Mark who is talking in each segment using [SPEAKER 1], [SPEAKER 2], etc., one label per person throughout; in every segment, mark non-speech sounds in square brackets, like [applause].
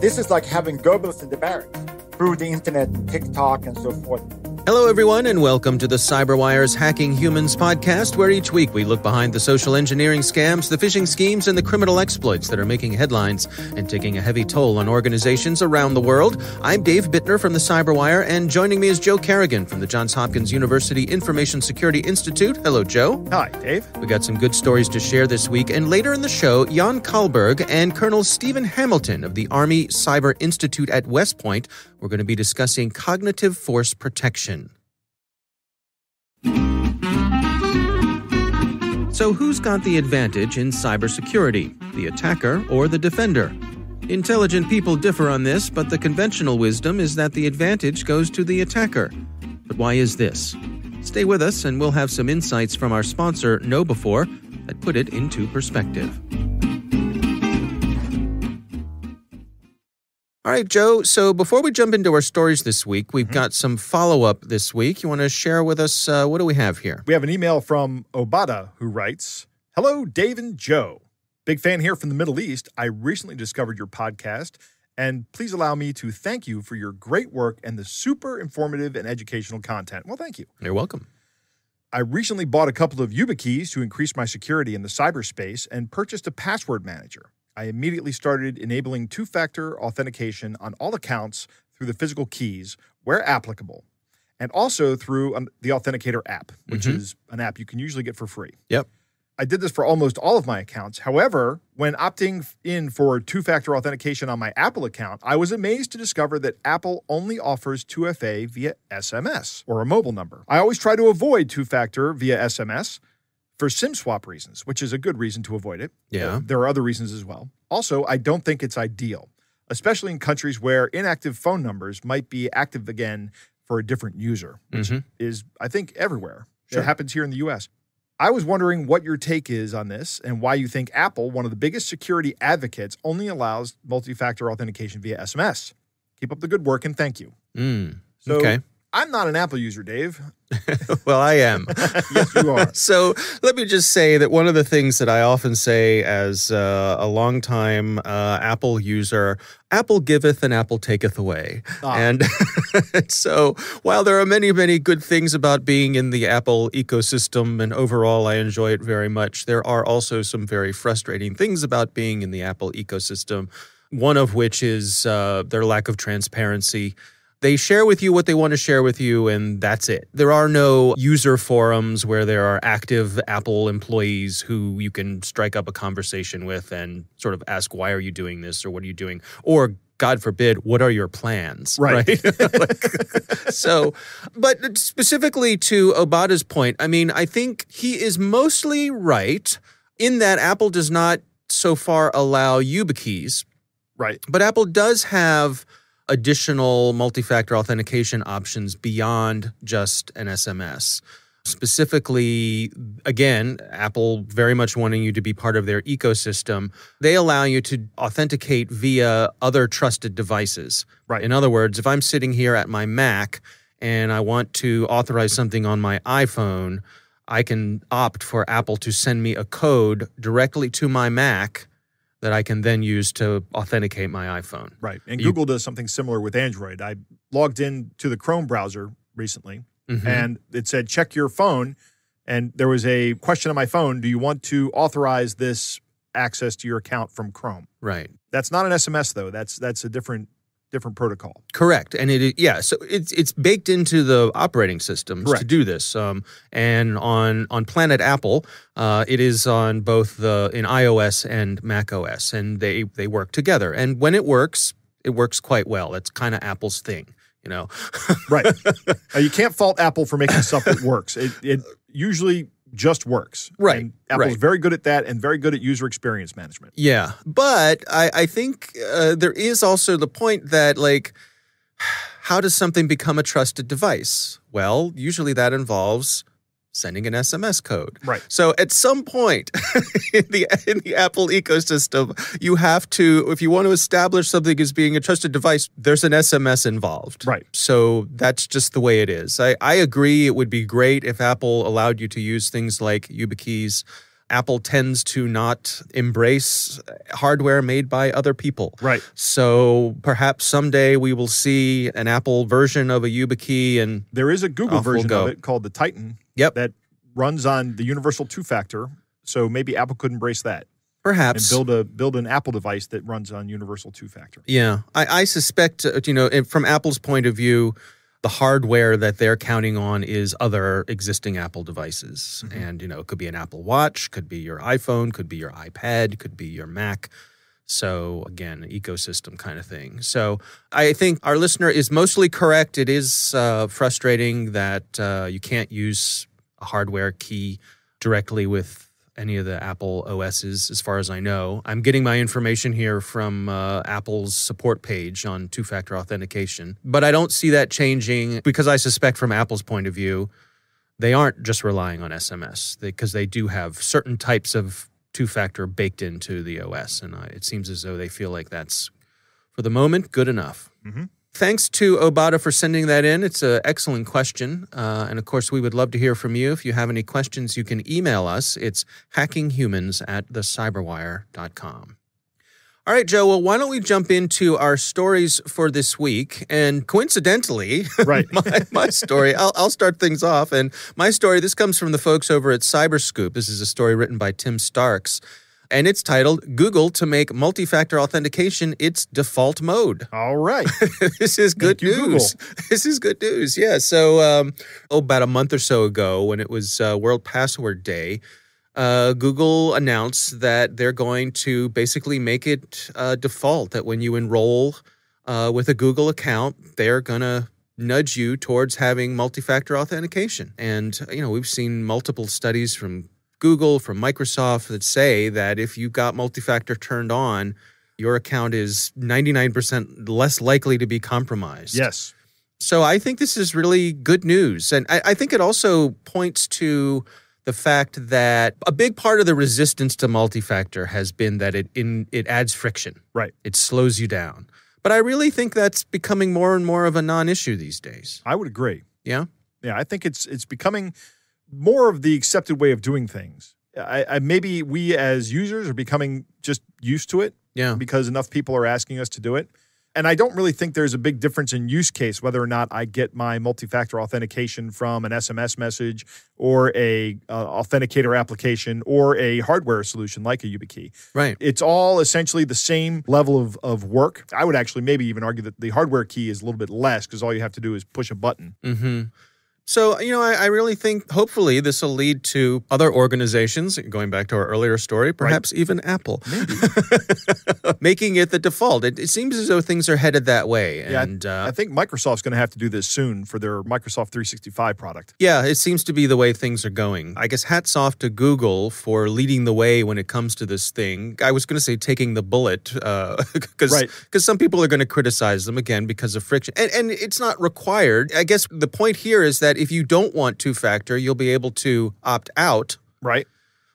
[SPEAKER 1] This is like having Goebbels in the barracks through the internet and TikTok and so forth.
[SPEAKER 2] Hello, everyone, and welcome to the CyberWire's Hacking Humans podcast, where each week we look behind the social engineering scams, the phishing schemes, and the criminal exploits that are making headlines and taking a heavy toll on organizations around the world. I'm Dave Bittner from the CyberWire, and joining me is Joe Kerrigan from the Johns Hopkins University Information Security Institute. Hello, Joe. Hi, Dave. We got some good stories to share this week, and later in the show, Jan Kalberg and Colonel Stephen Hamilton of the Army Cyber Institute at West Point we're going to be discussing cognitive force protection. So, who's got the advantage in cybersecurity, the attacker or the defender? Intelligent people differ on this, but the conventional wisdom is that the advantage goes to the attacker. But why is this? Stay with us, and we'll have some insights from our sponsor, KnowBefore, that put it into perspective. All right, Joe. So before we jump into our stories this week, we've mm-hmm. got some follow up this week. You want to share with us uh, what do we have here?
[SPEAKER 3] We have an email from Obata who writes Hello, Dave and Joe. Big fan here from the Middle East. I recently discovered your podcast, and please allow me to thank you for your great work and the super informative and educational content. Well, thank you. You're welcome. I recently bought a couple of YubiKeys to increase my security in the cyberspace and purchased a password manager. I immediately started enabling two factor authentication on all accounts through the physical keys where applicable, and also through um, the Authenticator app, which mm -hmm. is an app you can usually get for free. Yep. I did this for almost all of my accounts. However, when opting in for two factor authentication on my Apple account, I was amazed to discover that Apple only offers 2FA via SMS or a mobile number. I always try to avoid two factor via SMS for SIM swap reasons, which is a good reason to avoid it. Yeah. There are other reasons as well. Also, I don't think it's ideal, especially in countries where inactive phone numbers might be active again for a different user, which mm -hmm. is, I think, everywhere. Sure. It happens here in the US. I was wondering what your take is on this and why you think Apple, one of the biggest security advocates, only allows multi factor authentication via SMS. Keep up the good work and thank you. Mm. So, okay. I'm not an Apple user, Dave.
[SPEAKER 2] [laughs] well, I am. [laughs] yes, you are. so let me just say that one of the things that I often say as uh, a longtime uh, Apple user, Apple giveth and Apple taketh away. Ah. And [laughs] so while there are many, many good things about being in the Apple ecosystem, and overall I enjoy it very much, there are also some very frustrating things about being in the Apple ecosystem, one of which is uh, their lack of transparency. They share with you what they want to share with you, and that's it. There are no user forums where there are active Apple employees who you can strike up a conversation with and sort of ask, why are you doing this or what are you doing? Or God forbid, what are your plans? Right. right? like, [laughs] so, but specifically to Obata's point, I mean, I think he is mostly right in that Apple does not so far allow YubiKeys. Right. But Apple does have additional multi-factor authentication options beyond just an SMS. Specifically, again, Apple very much wanting you to be part of their ecosystem. They allow you to authenticate via other trusted devices. Right. In other words, if I'm sitting here at my Mac and I want to authorize something on my iPhone, I can opt for Apple to send me a code directly to my Mac that I can then use to authenticate my iPhone.
[SPEAKER 3] Right. And you, Google does something similar with Android. I logged in to the Chrome browser recently mm-hmm. and it said, check your phone. And there was a question on my phone Do you want to authorize this access to your account from Chrome? Right. That's not an SMS, though. That's, that's a different different protocol.
[SPEAKER 2] Correct, and it yeah, so it's it's baked into the operating systems Correct. to do this. Um, and on on Planet Apple, uh, it is on both the in iOS and Mac OS, and they they work together. And when it works, it works quite well. It's kind of Apple's thing, you know. [laughs] right.
[SPEAKER 3] Uh, you can't fault Apple for making stuff that works. It it usually just works.
[SPEAKER 2] Right. And Apple's right.
[SPEAKER 3] very good at that and very good at user experience management.
[SPEAKER 2] Yeah. But I, I think uh, there is also the point that, like, [sighs] how does something become a trusted device? Well, usually that involves sending an SMS code. Right. So at some point [laughs] in the in the Apple ecosystem, you have to if you want to establish something as being a trusted device, there's an SMS involved. Right. So that's just the way it is. I, I agree it would be great if Apple allowed you to use things like YubiKeys Apple tends to not embrace hardware made by other people. Right. So perhaps someday we will see an Apple version of a YubiKey, and
[SPEAKER 3] there is a Google version we'll of it called the Titan. Yep. That runs on the universal two-factor. So maybe Apple could embrace that perhaps and build a build an apple device that runs on universal two factor
[SPEAKER 2] yeah i, I suspect uh, you know from apple's point of view the hardware that they're counting on is other existing Apple devices. Mm-hmm. And, you know, it could be an Apple Watch, could be your iPhone, could be your iPad, could be your Mac. So, again, ecosystem kind of thing. So, I think our listener is mostly correct. It is uh, frustrating that uh, you can't use a hardware key directly with any of the Apple OSs, as far as I know. I'm getting my information here from uh, Apple's support page on two factor authentication, but I don't see that changing because I suspect from Apple's point of view, they aren't just relying on SMS because they, they, do have certain types of two factor baked into the OS. And uh, it seems as though they feel like that's, for the moment, good enough. Mm -hmm. Thanks to Obata for sending that in. It's an excellent question. Uh, and of course, we would love to hear from you. If you have any questions, you can email us. It's hackinghumans at thecyberwire.com. All right, Joe. Well, why don't we jump into our stories for this week? And coincidentally, [laughs] right, my, my story. I'll, I'll, start things off. And my story. This comes from the folks over at CyberScoop. This is a story written by Tim Starks and it's titled Google to Make Multi Factor Authentication Its Default Mode. All right. [laughs] this is good Thank news. [laughs] This is good news. Yeah. So, um, oh, about a month or so ago, when it was uh, World Password Day, uh, Google announced that they're going to basically make it uh, default that when you enroll uh, with a Google account, they're going to nudge you towards having multi factor authentication. And, you know, we've seen multiple studies from Google, from Microsoft that say that if you've got multi-factor turned on, your account is 99% less likely to be compromised. Yes. So I think this is really good news. And I, I, think it also points to the fact that a big part of the resistance to multi-factor has been that it in, it adds friction. Right. It slows
[SPEAKER 3] you down. But I really think that's becoming more and more of a non-issue these days. I would agree. Yeah. Yeah, I think it's it's becoming more of the accepted way of doing things. I, I, maybe we as users are becoming just used to it. Yeah. Because enough people are asking us to do it. And I don't really think there's a big difference in use case whether or not I get my multi-factor authentication from an SMS message or a uh, authenticator application or a hardware solution like a YubiKey. Right. It's all essentially the same level of, of work. I would actually maybe even argue that the hardware key is a little bit less because all you have to do is push a button.
[SPEAKER 2] Mm -hmm. So, you know, I, I, really think hopefully this will lead to other organizations, going back to our earlier story, perhaps right. even Apple, [laughs] making it the default. It,
[SPEAKER 3] it, seems as though things are headed that way. And yeah, I, uh, I think Microsoft's going to have to do this soon for their Microsoft 365 product.
[SPEAKER 2] Yeah, it seems to be the way things are going. I guess hats off to Google for leading the way when it comes to this thing. I was going to say taking the bullet because uh, [laughs] right. Cause some people are going to criticize them again because of friction. And, and it's not required. I guess the point here is that that if you don't want two factor, you'll be able to opt out. Right.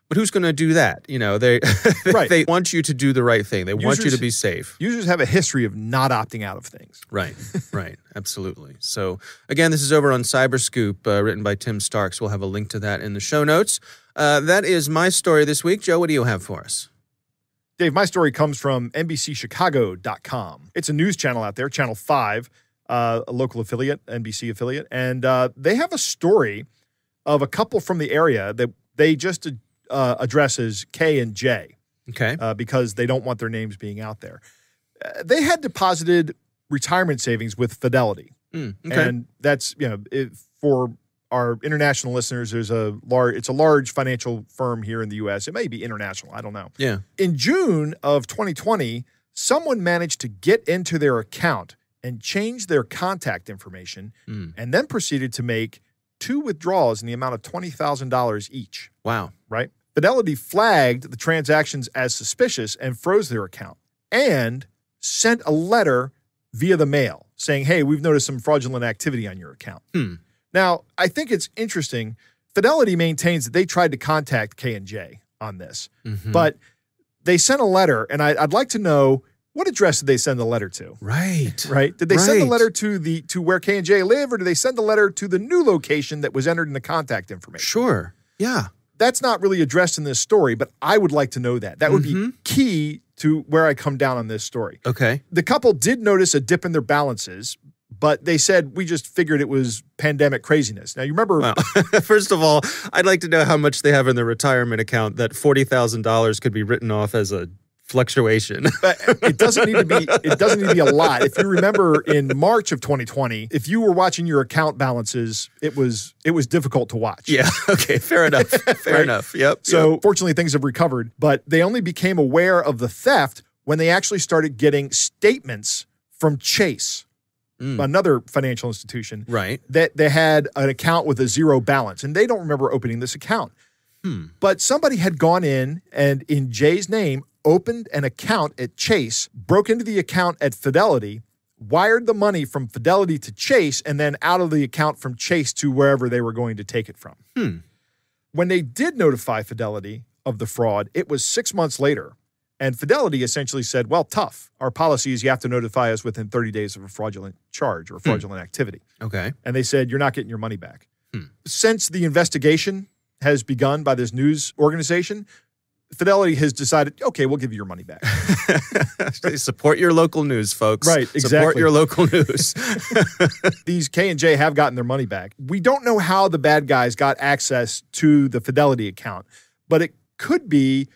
[SPEAKER 2] But who's going to do that? You know, they [laughs] right. they want you to do the right thing. They users, want you to be safe.
[SPEAKER 3] Users have a history of not opting out of things. Right. [laughs] right.
[SPEAKER 2] Absolutely. So again, this is over on CyberScoop, uh, written by Tim Starks. We'll have a link to that in the show notes. Uh, that is my
[SPEAKER 3] story this week. Joe, what do you have for us? Dave, my story comes from NBCChicago.com. It's a news channel out there, Channel 5 uh, a local affiliate, NBC affiliate, and uh, they have a story of a couple from the area that they just uh, address as K and J. Okay. Uh, because they don't want their names being out there. Uh, they had deposited retirement savings with Fidelity.
[SPEAKER 4] Mm,
[SPEAKER 2] okay. And
[SPEAKER 3] that's, you know, it, for our international listeners, there's a large it's a large financial firm here in the US. It may be international, I don't know. Yeah. In June of 2020, someone managed to get into their account and changed their contact information mm. and then proceeded to make two withdrawals in the amount of $20,000 each. Wow. Right? Fidelity flagged the transactions as suspicious and froze their account and sent a letter via the mail saying, hey, we've noticed some fraudulent activity on your account. Hmm. Now, I think it's interesting. Fidelity maintains that they tried to contact K&J on this, mm -hmm. but they sent a letter, and I, I'd like to know – what address did they send the letter to? Right. Right. Did they right. send the letter to the to where K and J live, or did they send the letter to the new location that was entered in the contact information? Sure. Yeah. That's not really addressed in this story, but I would like to know that. That would mm -hmm. be mm-hmm. key to where I come down on this story. Okay. The couple did notice a dip in their balances, but they said we just figured it was pandemic craziness. Now you remember well,
[SPEAKER 2] [laughs] first of all, I'd like to know how much they have in their retirement account that forty thousand dollars could be written off as a fluctuation. [laughs] but it doesn't need to be
[SPEAKER 3] it doesn't need to be a lot. If you remember in March of 2020, if you were watching your account balances, it was it was difficult to watch.
[SPEAKER 2] Yeah. [laughs] Okay. Fair enough. Fair [laughs] right? enough. Yep. So yep.
[SPEAKER 3] fortunately things have recovered, but they only became aware of the theft when they actually started getting statements from Chase. Mm. another financial institution right that they had an account with a zero balance and they don't remember opening this account Hmm. But somebody had gone in and, in Jay's name, opened an account at Chase, broke into the account at Fidelity, wired the money from Fidelity to Chase, and then out of the account from Chase to wherever they were going to take it from. Hmm. When they did notify Fidelity of the fraud, it was six months later. And Fidelity essentially said, well, tough. Our policy is you have to notify us within 30 days of a fraudulent charge or hmm. fraudulent hmm. activity. Okay. And they said, you're not getting your money back. Hmm. Since the investigation has begun by this news organization, Fidelity has decided, okay, we'll give you your money back. [laughs] Support your local
[SPEAKER 2] news, folks. Right, exactly. Support your local
[SPEAKER 3] [laughs] news. [laughs] These K and J have gotten their money back. We don't know how the bad guys got access to the Fidelity account, but it could be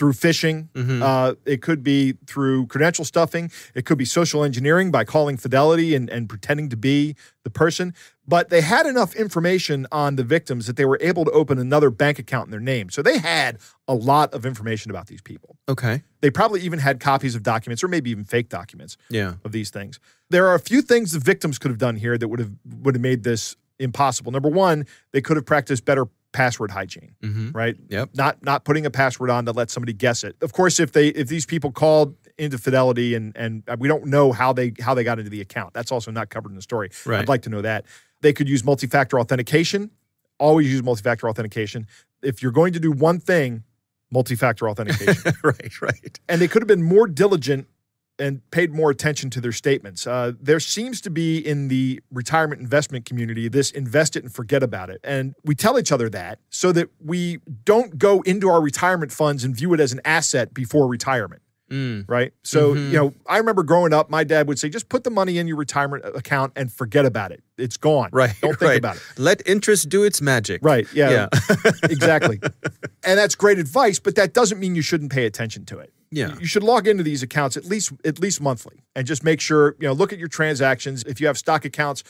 [SPEAKER 3] through phishing. Mm-hmm. Uh, it could be through credential stuffing. It could be social engineering by calling Fidelity and, and pretending to be the person. But they had enough information on the victims that they were able to open another bank account in their name. So they had a lot of information about these people. Okay. They probably even had copies of documents or maybe even fake documents yeah. of these things. There are a few things the victims could have done here that would have would have made this impossible. Number one, they could have practiced better password hygiene, mm-hmm. right? Yep. Not not putting a password on to let somebody guess it. Of course, if they if these people called into Fidelity and and uh, we don't know how they how they got into the account, that's also not covered in the story. Right. I'd like to know that. They could use multi-factor authentication. Always use multi-factor authentication. If you're going to do one thing, multi-factor authentication. [laughs] right, right. And they could have been more diligent and paid more attention to their statements. Uh, there seems to be in the retirement investment community this invest it and forget about it. And we tell each other that so that we don't go into our retirement funds and view it as an asset before retirement. Mm. Right. So, mm -hmm. you know, I remember growing up, my dad would say, just put the money in your retirement account and forget about it. It's gone. Right. Don't think right. about it. Let interest do its magic. Right. Yeah. yeah. [laughs] exactly. And that's great advice, but that doesn't mean you shouldn't pay attention to it yeah. you should log into these accounts at least at least monthly and just make sure, you know, look at your transactions. If you have stock accounts,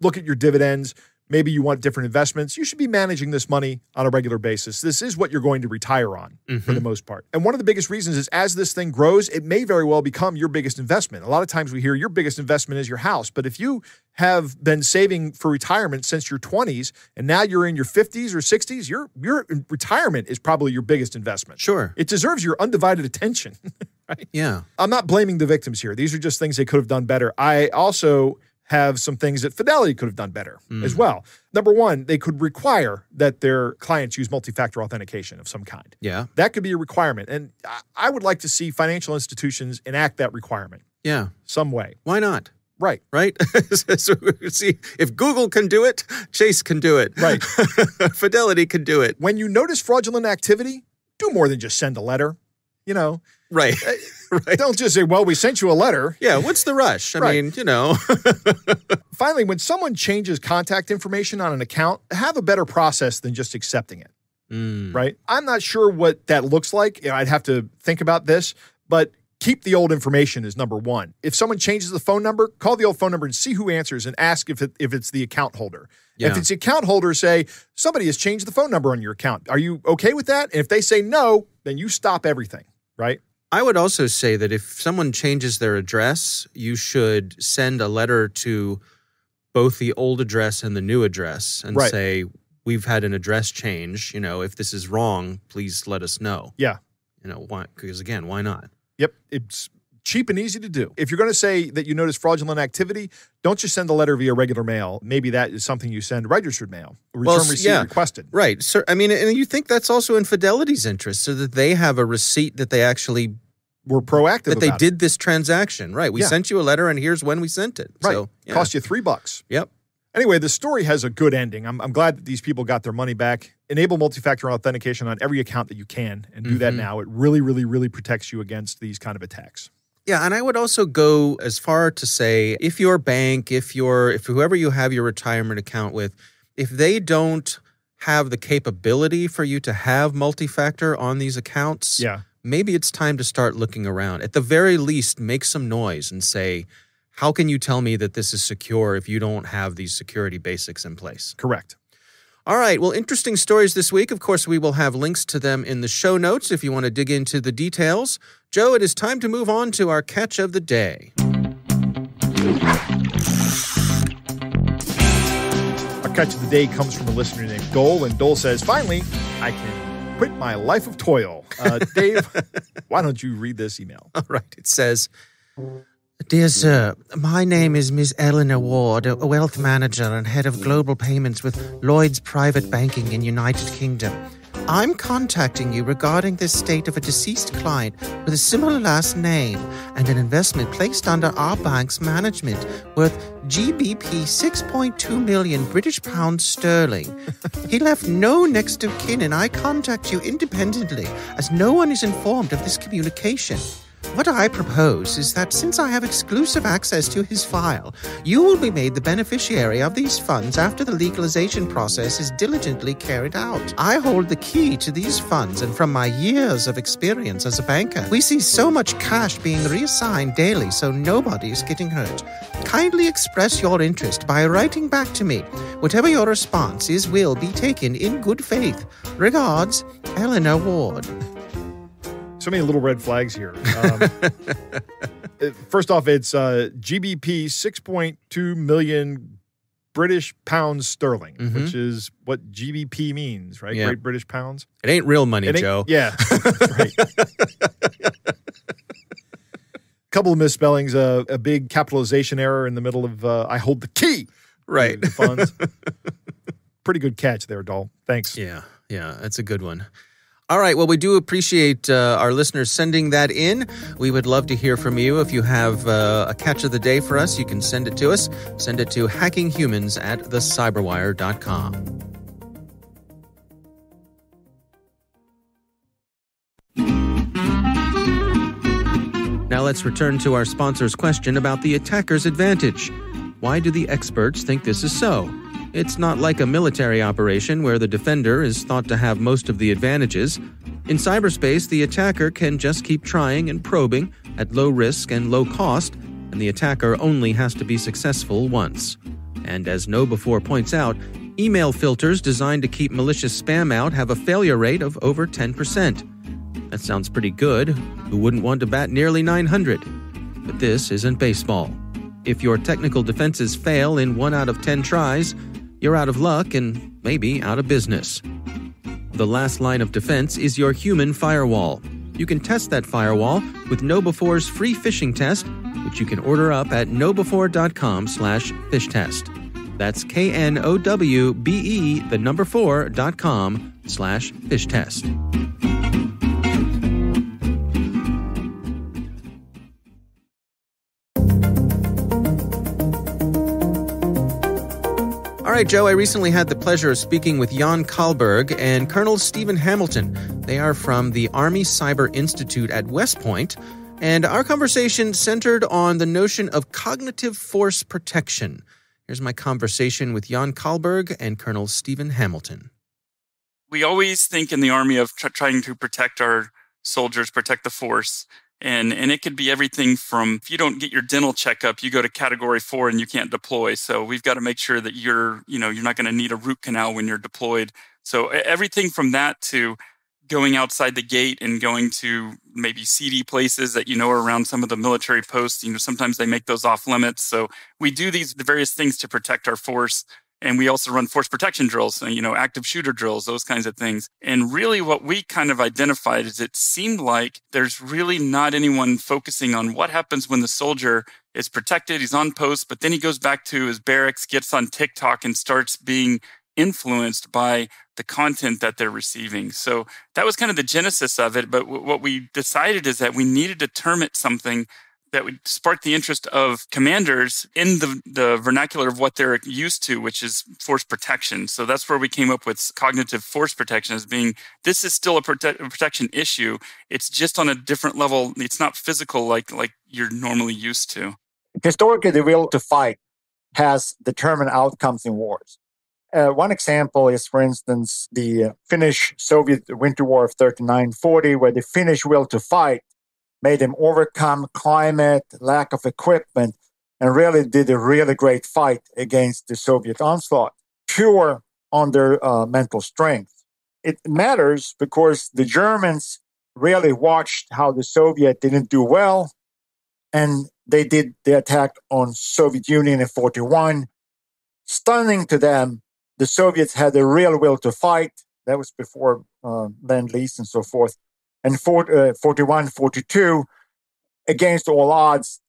[SPEAKER 3] look at your dividends Maybe you want different investments. You should be managing this money on a regular basis. This is what you're going to retire on mm-hmm. for the mm-hmm. most part. And one of the biggest reasons is as this thing grows, it may very well become your biggest investment. A lot of times we hear your biggest investment is your house. But if you have been saving for retirement since your 20s and now you're in your 50s or 60s, your your retirement is probably your biggest investment. Sure. It deserves your undivided attention. [laughs] right? Yeah. I'm not blaming the victims here. These are just things they could have done better. I also have some things that Fidelity could have done better mm. as well. Number one, they could require that their clients use multi factor authentication of some kind. Yeah. That could be a requirement. And I would like to see financial institutions enact that requirement. Yeah. Some way.
[SPEAKER 2] Why not? Right. Right? [laughs] so see, if Google can do it,
[SPEAKER 3] Chase can do it. Right. [laughs] Fidelity can do it. When you notice fraudulent activity, do more than just send a letter. You know, Right. Uh, [laughs] right. Don't just say, well, we sent you a letter. Yeah, what's the rush? I right. mean, you know. [laughs] Finally, when someone changes contact information on an account, have a better process than just accepting it. Mm. Right? I'm not sure what that looks like. I'd have to think about this, but keep the old information is number one. If someone changes the phone number, call the old phone number and see who answers and ask if, it, if it's the account holder. Yeah. If it's the account holder, say, somebody has changed the phone number on your account. Are you okay with that? And if they say no, then you stop everything,
[SPEAKER 2] right? I would also say that if someone changes their address, you should send a letter to both the old address and the new address and right. say, we've had an address change. You know, if this is wrong, please let us
[SPEAKER 3] know. Yeah. You know, why? Because again, why not? Yep. It's Cheap and easy to do. If you're going to say that you notice fraudulent activity, don't just send a letter via regular mail. Maybe that is something you send registered mail, return well, receipt yeah,
[SPEAKER 2] requested. Right. So, I mean, and you think that's also in Fidelity's interest so that they have a receipt that they actually were proactive that they did it. this transaction. Right. We yeah. sent you a letter and
[SPEAKER 3] here's when we sent
[SPEAKER 2] it. Right. So, yeah. Cost you three bucks.
[SPEAKER 3] Yep. Anyway, the story has a good ending. I'm, I'm, glad that these people got their money back. Enable multi-factor authentication on every account that you can and do mm -hmm. that mm-hmm. now. It really, really, really protects you against these kind of attacks.
[SPEAKER 2] Yeah, and I would also go as far to say if your bank, if your if whoever you have your retirement account with, if they don't have the capability for you to have multi-factor on these accounts, yeah. maybe it's time to start looking around. At the very least, make some noise and say, how can you tell me that this is secure if you don't have these security basics in place? Correct. All right. Well, interesting stories this week. Of course, we will have links to them in the show notes if you want to dig into the details. Joe, it is time to move on to our catch of the day.
[SPEAKER 3] Our catch of the day comes from a listener named Dole, and Dole says, Finally, I can quit my life of toil. Uh, [laughs] Dave, why don't you read this email? All right. It says,
[SPEAKER 2] Dear sir, my name is Miss Eleanor Ward, a wealth manager and head of global payments with Lloyd's Private Banking in United Kingdom. I'm contacting you regarding the estate of a deceased client with a similar last name and an investment placed under our bank's management worth GBP 6.2 million British pounds sterling. [laughs] he left no next of kin, and I contact you independently as no one is informed of this communication. What I propose is that since I have exclusive access to his file, you will be made the beneficiary of these funds after the legalization process is diligently carried out. I hold the key to these funds, and from my years of experience as a banker, we see so much cash being reassigned daily so nobody is getting hurt. Kindly express your interest by writing back to me. Whatever your response is will be taken in good faith. Regards, Eleanor Ward
[SPEAKER 3] so many little red flags here. Um, [laughs] first off, it's uh, GBP 6.2 million British pounds sterling, mm -hmm. which is what GBP means, right? Yeah. Great British pounds. It ain't real money, ain't, Joe. Yeah. A [laughs] couple of misspellings, uh, a big capitalization error in the middle of uh, I hold the key. Right. The funds. Pretty good catch there, doll. Thanks. Yeah. Yeah. That's a good one. All right. Well, we do
[SPEAKER 2] appreciate uh, our listeners sending that in. We would love to hear from you. If you have uh, a catch of the day for us, you can send it to us. Send it to hackinghumans at thecyberwire.com. Now let's return to our sponsor's question about the attacker's advantage. Why do the experts think this is so? It's not like a military operation where the defender is thought to have most of the advantages. In cyberspace, the attacker can just keep trying and probing at low risk and low cost, and the attacker only has to be successful once. And as No Before points out, email filters designed to keep malicious spam out have a failure rate of over 10%. That sounds pretty good. Who wouldn't want to bat nearly 900? But this isn't baseball. If your technical defenses fail in 1 out of 10 tries, you're out of luck and maybe out of business. The last line of defense is your human firewall. You can test that firewall with KnowBefore's free phishing test, which you can order up at knowbefore.com slash fish test. That's K-N-O-W-B-E, the number four, dot com slash fishtest. test. right, Joe, I recently had the pleasure of speaking with Jan Kalberg and Colonel Stephen Hamilton. They are from the Army Cyber Institute at West Point, and our conversation centered on the notion of cognitive force protection. Here's my conversation with Jan Kalberg and Colonel Stephen Hamilton.
[SPEAKER 4] We always think in the Army of tr trying to protect our soldiers, protect the force, and and it could be everything from if you don't get your dental checkup you go to category 4 and you can't deploy so we've got to make sure that you're you know you're not going to need a root canal when you're deployed so everything from that to going outside the gate and going to maybe seedy places that you know are around some of the military posts you know sometimes they make those off limits so we do these various things to protect our force and we also run force protection drills, you know, active shooter drills, those kinds of things. And really what we kind of identified is it seemed like there's really not anyone focusing on what happens when the soldier is protected, he's on post, but then he goes back to his barracks, gets on TikTok and starts being influenced by the content that they're receiving. So that was kind of the genesis of it. But w- what we decided is that we needed to term it something that would spark the interest of commanders in the, the vernacular of what they're used to, which is force protection. So that's where we came up with cognitive force protection as being this is still a, prote- protection issue. It's just on a different level. It's not physical like like you're normally used to.
[SPEAKER 1] Historically, the will to fight has determined outcomes in wars. Uh, one example is, for instance, the Finnish Soviet Winter War of 39-40, where the Finnish will to fight made him overcome climate, lack of equipment, and really did a really great fight against the Soviet onslaught, pure on their uh, mental strength. It matters because the Germans really watched how the Soviet didn't do well, and they did the attack on Soviet Union in 41. Stunning to them, the Soviets had a real will to fight. That was before uh, Lend-Lease and so forth and 40, uh, 41 42 against all odds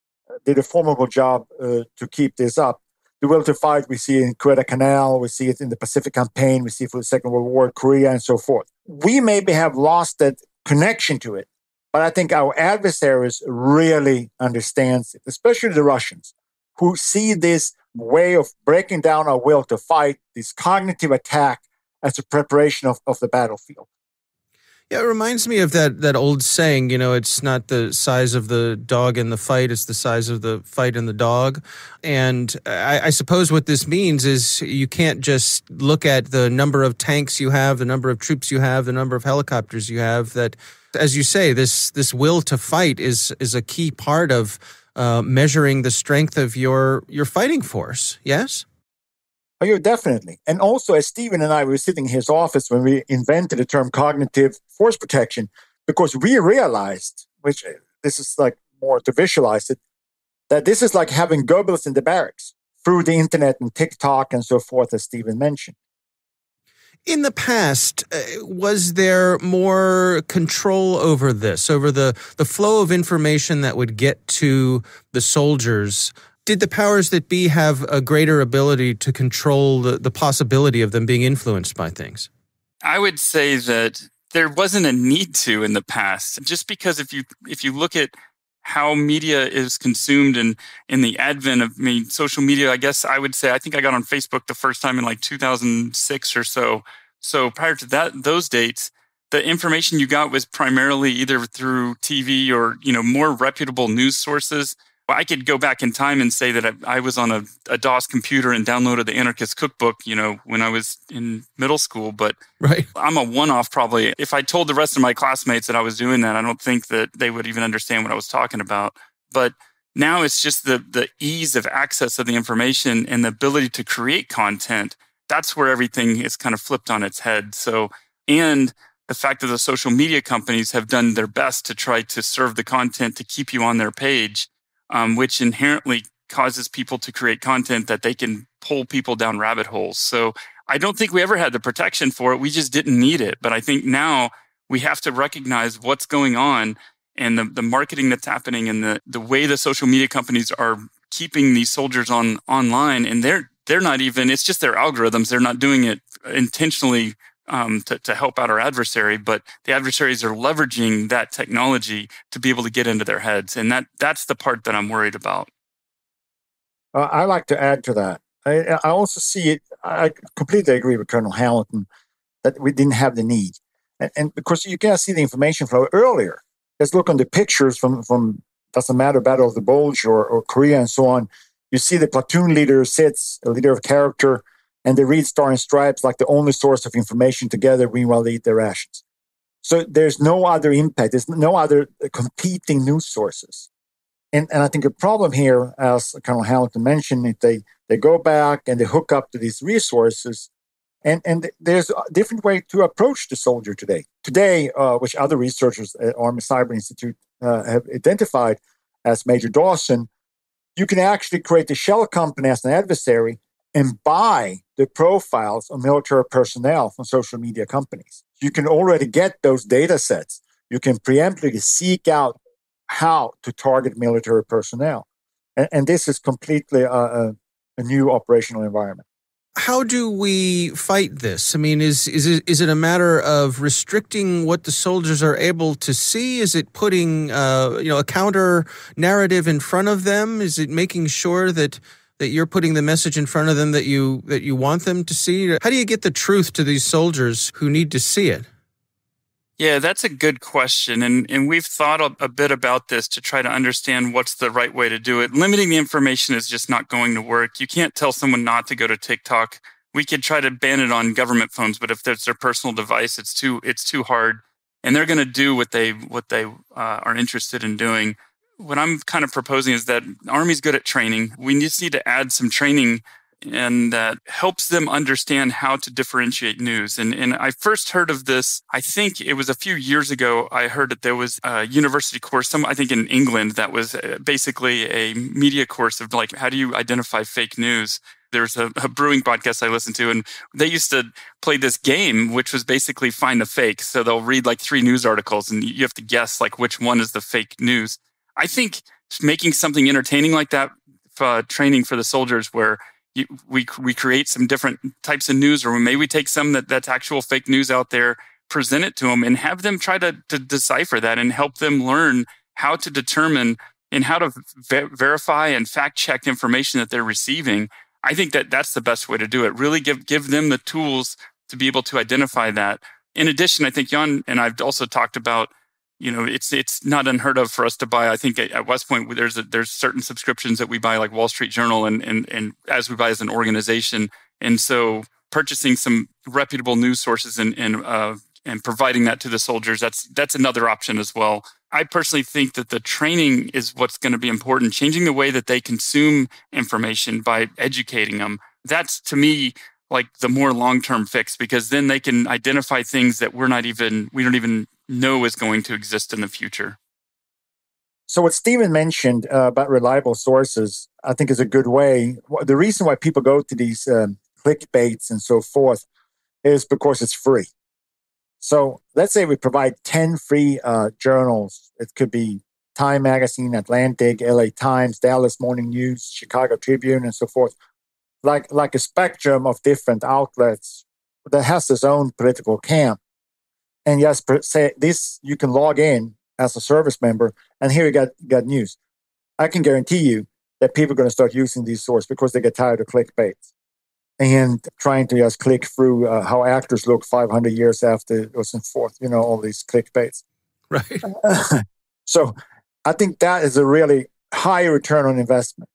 [SPEAKER 1] did a formidable job uh, to keep this up the will to fight we see in Quetta Canal, we see it in the Pacific campaign, we see it for the Second World War, Korea, and so forth. We maybe have lost that connection to it, but I think our adversaries really understands it, especially the Russians, who see this way of breaking down our will to fight, this cognitive attack as a preparation of, of the battlefield. Yeah, it reminds me
[SPEAKER 2] of that that old saying. You know, it's not the size of the dog in the fight; it's the size of the fight in the dog. And I, I, suppose what this means is you can't just look at the number of tanks you have, the number of troops you have, the number of helicopters you have. That, as you say, this this will to fight is is a key part of uh, measuring the strength of your your fighting force.
[SPEAKER 1] Yes. Oh, yeah, definitely. And also, as Stephen and I were sitting in his office when we invented the term cognitive force protection, because we realized, which uh, this is like more to visualize it, that this is like having Goebbels in the barracks through the internet and TikTok and so forth, as Stephen mentioned.
[SPEAKER 2] In the past, uh, was there more control over this, over the, the flow of information that would get to the soldiers did the powers that be have a greater ability to control the, the possibility of them being influenced by things?
[SPEAKER 4] I would say that there wasn't a need to in the past, just because if you if you look at how media is consumed and in the advent of I mean, social media, I guess I would say I think I got on Facebook the first time in like 2006 or so. So prior to that, those dates, the information you got was primarily either through TV or you know more reputable news sources I could go back in time and say that I, I was on a, a, DOS computer and downloaded the Anarchist Cookbook, you know, when I was in middle school. But right. I'm a one-off, probably. If I told the rest of my classmates that I was doing that, I don't think that they would even understand what I was talking about. But now it's just the the ease of access of the information and the ability to create content. That's where everything is kind of flipped on its head. So and the fact that the social media companies have done their best to try to serve the content to keep you on their page um, which inherently causes people to create content that they can pull people down rabbit holes. So I don't think we ever had the protection for it. We just didn't need it. But I think now we have to recognize what's going on and the, the marketing that's happening and the, the way the social media companies are keeping these soldiers on online and they're they're not even it's just their algorithms they're not doing it intentionally um, to, to help out our adversary, but the adversaries are leveraging that technology to be able to get into their heads. And that that's the part that I'm worried about.
[SPEAKER 1] Uh, I like to add to that. I, I, also see it, I completely agree with Colonel Hamilton that we didn't have the need. And, and of course, you can see the information flow earlier. Let's look on the pictures from, from doesn't matter, Battle of the Bulge or, or Korea and so on. You see the platoon leader sits, a leader of character and they read Star and Stripes like the only source of information together. Meanwhile, they eat their rations. So there's no other impact. There's no other competing news sources. And, and I think the problem here, as Colonel Hamilton mentioned, is they, they go back and they hook up to these resources. And, and there's a different way to approach the soldier today. Today, uh, which other researchers at Army Cyber Institute uh, have identified as Major Dawson, you can actually create the shell company as an adversary and buy the profiles of military personnel from social media companies. You can already get those data sets. You can preemptively seek out how to target military personnel. And, and this is completely a, a, a new operational environment how do we
[SPEAKER 2] fight this? I mean, is is is it a matter of restricting what the soldiers are able to see? Is it putting uh, you know a counter narrative in front of them? Is it making sure that that you're putting the message in front of them that you that you want them to see? How do you get the truth to these soldiers who need to see it?
[SPEAKER 4] Yeah, that's a good question. And, and we've thought a, a, bit about this to try to understand what's the right way to do it. Limiting the information is just not going to work. You can't tell someone not to go to TikTok. We could try to ban it on government phones, but if it's their personal device, it's too, it's too hard. And they're going to do what they, what they uh, are interested in doing what I'm kind of proposing is that Army's good at training. We just need to add some training and that helps them understand how to differentiate news. And, and I first heard of this, I think it was a few years ago. I heard that there was a university course, some, I think in England, that was uh, basically a media course of like, how do you identify fake news? There's a, a brewing podcast I listened to, and they used to play this game, which was basically find the fake. So they'll read like three news articles, and you have to guess like which one is the fake news. I think making something entertaining like that uh, training for the soldiers where you, we we create some different types of news, or maybe we take some that that's actual fake news out there, present it to them, and have them try to, to decipher that and help them learn how to determine and how to ver- verify and fact check information that they're receiving. I think that that's the best way to do it. Really give give them the tools to be able to identify that. In addition, I think Jan and I've also talked about you know it's it's not unheard of for us to buy i think at west point there's a, there's certain subscriptions that we buy like wall street journal and and and as we buy as an organization and so purchasing some reputable news sources and and uh, and providing that to the soldiers that's that's another option as well i personally think that the training is what's going to be important changing the way that they consume information by educating them that's to me like the more long-term fix because then they can identify things that we're not even we don't even know is going to exist in the future.
[SPEAKER 1] So, what Stephen mentioned uh, about reliable sources, I think, is a good way. The reason why people go to these um, clickbaits and so forth is because it's free. So, let's say we provide 10 free uh, journals. It could be Time Magazine, Atlantic, LA Times, Dallas Morning News, Chicago Tribune, and so forth, like, like a spectrum of different outlets that has its own political camp and yes, say this you can log in as a service member. And here you got got news. I can guarantee you that people are going to start using these sources because they get tired of clickbait and trying to just click through uh, how actors look 500 years after it was in forth, you know, all these clickbaits. Right. [laughs] so I think that is a really high return on investment.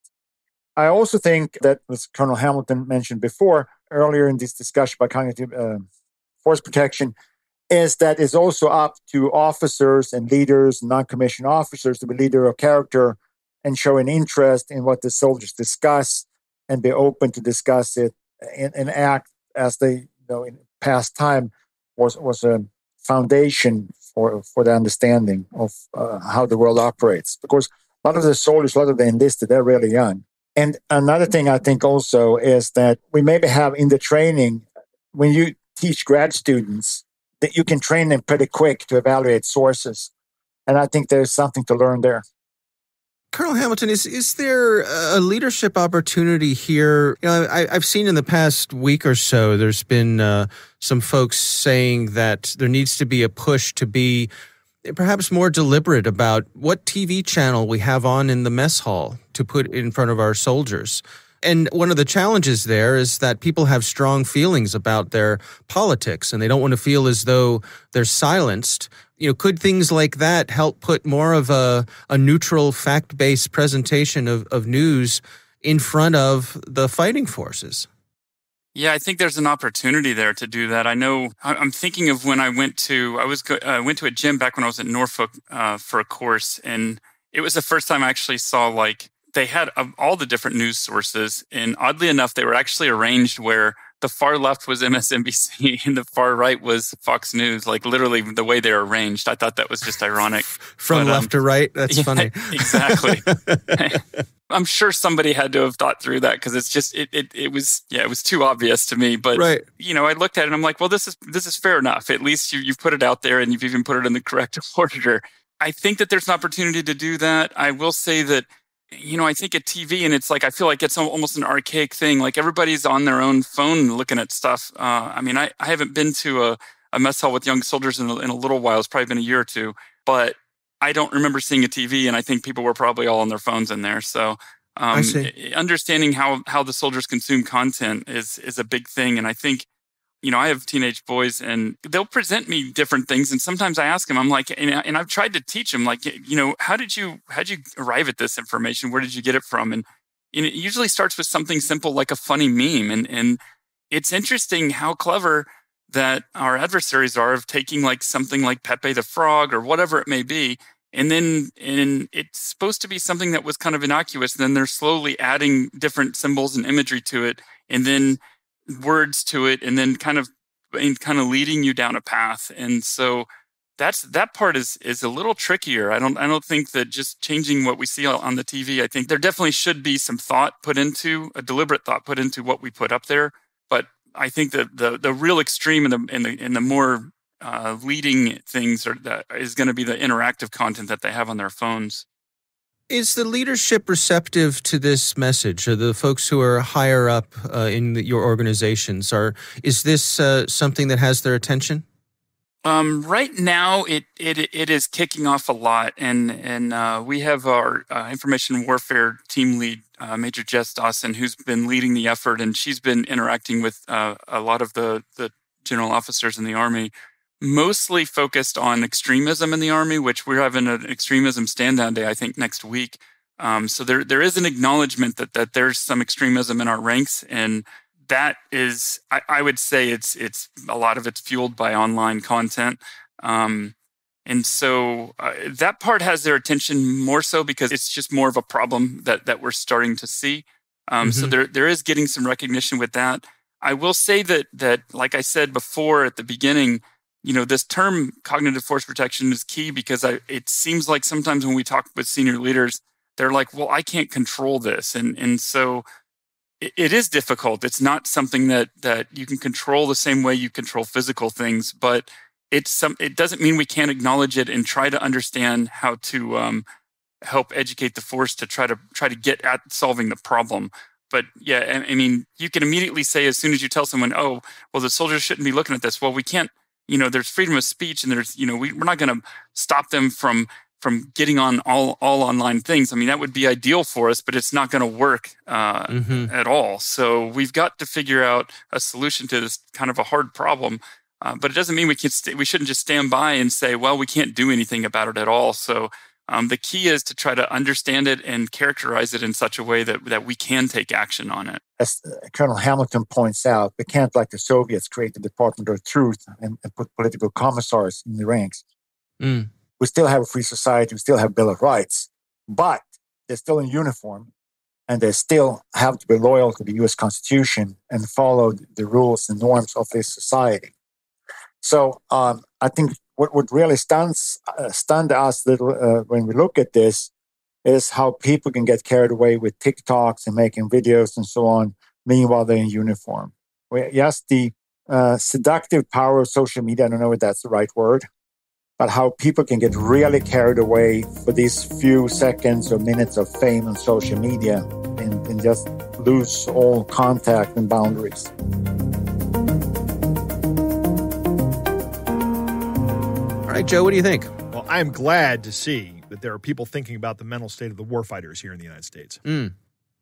[SPEAKER 1] I also think that, as Colonel Hamilton mentioned before, earlier in this discussion about cognitive uh, force protection, is that it's also up to officers and leaders, non commissioned officers, to be leader of character and show an interest in what the soldiers discuss and be open to discuss it and, and act as they you know in past time was was a foundation for for the understanding of uh, how the world operates because a lot of the soldiers a lot of the enlisted they're really young and another thing i think also is that we maybe have in the training when you teach grad students that you can train them pretty quick to evaluate sources. And I think there's something to learn there.
[SPEAKER 2] Colonel Hamilton, is is there a leadership opportunity here? You know, I, have seen in the past week or so, there's been uh, some folks saying that there needs to be a push to be perhaps more deliberate about what TV channel we have on in the mess hall to put in front of our soldiers and one of the challenges there is that people have strong feelings about their politics and they don't want to feel as though they're silenced. You know, could things like that help put more of a, a neutral, fact based presentation of, of news in front of the fighting forces?
[SPEAKER 4] Yeah, I think there's an opportunity there to do that. I know I'm thinking of when I went to I was I uh, went to a gym back when I was at Norfolk uh, for a course, and it was the first time I actually saw like they had um, all the different news sources. And oddly enough, they were actually arranged where the far left was [laughs] MSNBC and the far right was Fox News, like literally the way they're arranged. I thought that was just ironic. [laughs] From but, um, left
[SPEAKER 2] um, to right? That's yeah, funny. [laughs]
[SPEAKER 4] exactly. I'm sure somebody had to have thought through that because it's just it, it it was yeah, it was too obvious to me. But right. you know, I looked at it and I'm like, well, this is this is fair enough. At least you you've put it out there and you've even put it in the correct order. I think that there's an opportunity to do that. I will say that you know, I think at TV, and it's like I feel like it's almost an archaic thing. Like everybody's on their own phone looking at stuff. Uh, I mean, I, I haven't been to a, a mess hall with young soldiers in a, in a little while. It's probably been a year or two, but I don't remember seeing a TV, and I think people were probably all on their phones in there. So um, understanding how how the soldiers consume content is is a big thing, and I think you know, I have teenage boys and they'll present me different things. And sometimes I ask them, I'm like, and, and I've tried to teach them, like, you know, how did you, how'd you arrive at this information? Where did you get it from? And, and it usually starts with something simple like a funny meme. And, and it's interesting how clever that our adversaries are of taking like something like Pepe the Frog or whatever it may be. And then, and it's supposed to be something that was kind of innocuous. Then they're slowly adding different symbols and imagery to it. And then, words to it and then kind of and kind of leading you down a path. And so that's that part is is a little trickier. I don't I don't think that just changing what we see on the TV. I think there definitely should be some thought put into a deliberate thought put into what we put up there. But I think that the the real extreme and the and the and the more uh, leading things are, that is going to be the interactive content that they have on their phones.
[SPEAKER 2] Is the leadership receptive to this message? Are the folks who are higher up uh, in the, your organizations are? Is this uh, something that has their attention?
[SPEAKER 4] Um, right now, it, it it is kicking off a lot, and and uh, we have our uh, information warfare team lead, uh, Major Jess Dawson, who's been leading the effort, and she's been interacting with uh, a lot of the the general officers in the Army mostly focused on extremism in the army, which we're having an extremism stand down day, I think, next week. Um, so there there is an acknowledgement that that there's some extremism in our ranks, and that is, I, I would say, it's it's a lot of it's fueled by online content. Um, and so uh, that part has their attention more so because it's just more of a problem that that we're starting to see. Um, mm-hmm. So there there is getting some recognition with that. I will say that that like I said before at the beginning, you know this term cognitive force protection is key because I, it seems like sometimes when we talk with senior leaders they're like well i can't control this and and so it, it is difficult it's not something that that you can control the same way you control physical things but it's some it doesn't mean we can't acknowledge it and try to understand how to um, help educate the force to try to try to get at solving the problem but yeah I, I mean you can immediately say as soon as you tell someone oh well the soldiers shouldn't be looking at this well we can't you know there's freedom of speech and there's you know we, we're not going to stop them from from getting on all all online things i mean that would be ideal for us but it's not going to work uh, mm-hmm. at all so we've got to figure out a solution to this kind of a hard problem uh, but it doesn't mean we can st- we shouldn't just stand by and say well we can't do anything about it at all so um, the key is to try to understand it and characterize it in such a way that, that we can take action on it.
[SPEAKER 1] As uh, Colonel Hamilton points out, we can't, like the Soviets, create the Department of Truth and, and put political commissars in the ranks. Mm. We still have a free society, we still have Bill of Rights, but they're still in uniform and they still have to be loyal to the US Constitution and follow the rules and norms of this society. So um, I think what what really stands uh, stand us little uh, when we look at this is how people can get carried away with TikToks and making videos and so on. Meanwhile, they're in uniform. We, yes, the uh, seductive power of social media. I don't know if that's the right word, but how people can get really carried away for these few seconds or minutes of fame on social media and, and just lose all contact and boundaries.
[SPEAKER 3] right, Joe, what do you think? Well, I'm glad to see that there are people thinking about the mental state of the warfighters here in the United States. Mm.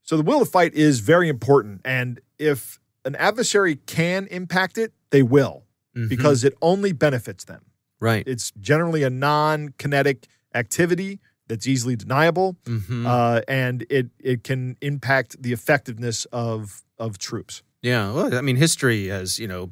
[SPEAKER 3] So the will to fight is very important. And if an adversary can impact it, they will mm-hmm. because it only benefits them. Right. It's generally a non kinetic activity that's easily deniable, mm-hmm. uh, and it it can impact the effectiveness of of troops.
[SPEAKER 2] Yeah, well, I mean, history has you know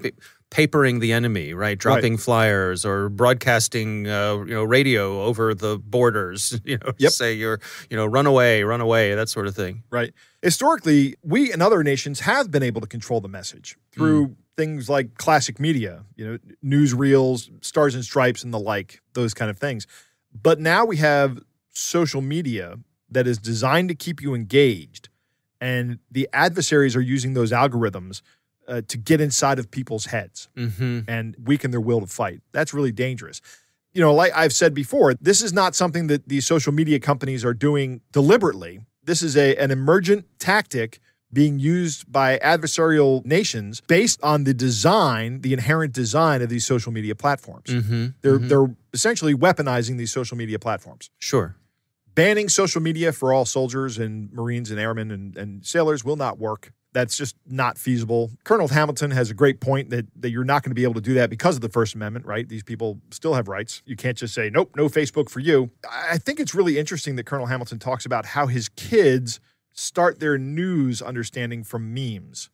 [SPEAKER 2] papering the enemy, right? Dropping right. flyers or broadcasting, uh, you know, radio over the borders. [laughs] You know, yep. say you're, you know, run away, run away, that sort of thing.
[SPEAKER 3] Right. Historically, we and other nations have been able to control the message through. Mm. Things like classic media, you know, newsreels, stars and stripes, and the like, those kind of things. But now we have social media that is designed to keep you engaged. And the adversaries are using those algorithms uh, to get inside of people's heads mm-hmm. and weaken their will to fight. That's really dangerous. You know, like I've said before, this is not something that these social media companies are doing deliberately. This is a an emergent tactic being used by adversarial nations based on the design, the inherent design of these social media platforms. Mm-hmm, they're mm-hmm. they're essentially weaponizing these social media platforms. Sure. Banning social media for all soldiers and Marines and airmen and, and sailors will not work. That's just not feasible. Colonel Hamilton has a great point that, that you're not going to be able to do that because of the First Amendment, right? These people still have rights. You can't just say, nope, no Facebook for you. I think it's really interesting that Colonel Hamilton talks about how his kids start their news understanding from memes,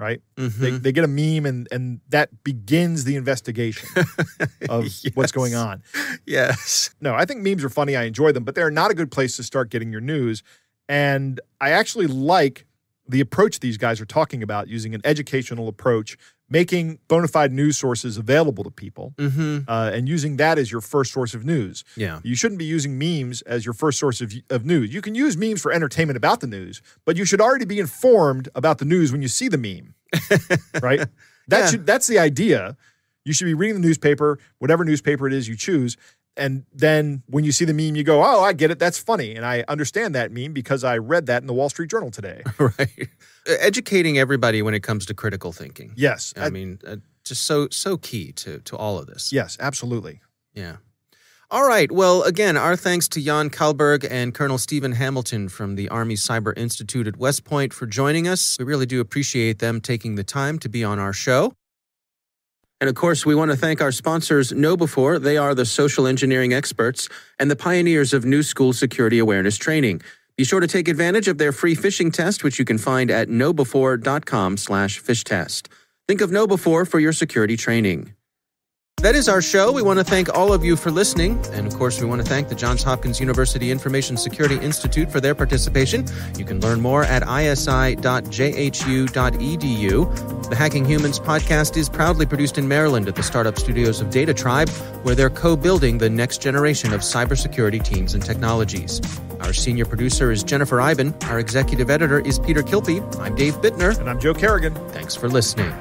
[SPEAKER 3] right? Mm-hmm. They, they, get a meme and, and that begins the investigation [laughs] of yes. what's going on. Yes. No, I think memes are funny. I enjoy them, but they're not a good place to start getting your news. And I actually like the approach these guys are talking about using an educational approach, making bona fide news sources available to people, mm -hmm. uh, and using that as your first source of news. Yeah, you shouldn't be using memes as your first source of, of news. You can use memes for entertainment about the news, but you should already be informed about the news when you see the meme. [laughs] right? That yeah. should, that's the idea. You should be reading the newspaper, whatever newspaper it is you choose, and then when you see the meme, you go, "Oh, I get it. That's funny," and I understand that meme because I read that in the Wall Street Journal today. [laughs] right,
[SPEAKER 2] educating everybody when it comes to critical thinking.
[SPEAKER 3] Yes, I, I mean,
[SPEAKER 2] uh, just so so key to to all of
[SPEAKER 3] this. Yes, absolutely. Yeah. All right.
[SPEAKER 2] Well, again, our thanks to Jan Kalberg and Colonel Stephen Hamilton from the Army Cyber Institute at West Point for joining us. We really do appreciate them taking the time to be on our show. And of course, we want to thank our sponsors, Know Before. They are the social engineering experts and the pioneers of new school security awareness training. Be sure to take advantage of their free phishing test, which you can find at knowbefore.com slash fish test. Think of Know Before for your security training. That is our show. We want to thank all of you for listening. And of course, we want to thank the Johns Hopkins University Information Security Institute for their participation. You can learn more at isi.jhu.edu. The Hacking Humans podcast is proudly produced in Maryland at the startup studios of Data Tribe, where they're co building the next generation of cybersecurity teams and technologies. Our senior producer is Jennifer Iben. Our executive editor is Peter Kilpe. I'm Dave Bittner. And I'm Joe Kerrigan. Thanks for listening.